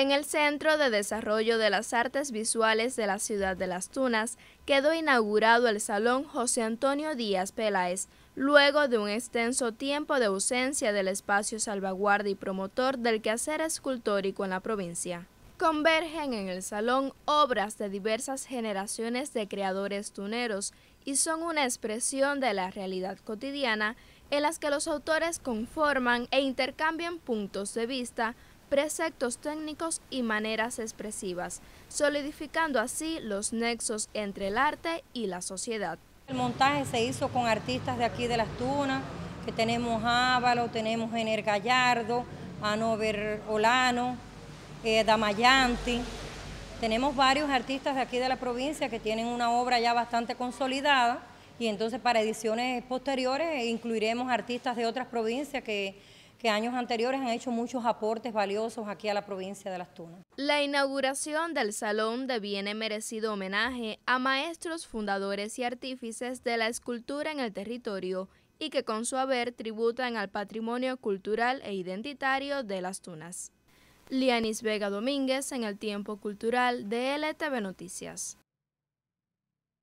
En el Centro de Desarrollo de las Artes Visuales de la Ciudad de las Tunas quedó inaugurado el Salón José Antonio Díaz Peláez, luego de un extenso tiempo de ausencia del espacio salvaguarda y promotor del quehacer escultórico en la provincia. Convergen en el salón obras de diversas generaciones de creadores tuneros y son una expresión de la realidad cotidiana en las que los autores conforman e intercambian puntos de vista preceptos técnicos y maneras expresivas, solidificando así los nexos entre el arte y la sociedad. El montaje se hizo con artistas de aquí de Las Tunas, que tenemos Ávalo, tenemos Ener Gallardo, Anover Olano, eh, Damayanti. Tenemos varios artistas de aquí de la provincia que tienen una obra ya bastante consolidada y entonces para ediciones posteriores incluiremos artistas de otras provincias que que años anteriores han hecho muchos aportes valiosos aquí a la provincia de Las Tunas. La inauguración del salón deviene merecido homenaje a maestros, fundadores y artífices de la escultura en el territorio y que con su haber tributan al patrimonio cultural e identitario de Las Tunas. Lianis Vega Domínguez en el Tiempo Cultural de LTV Noticias.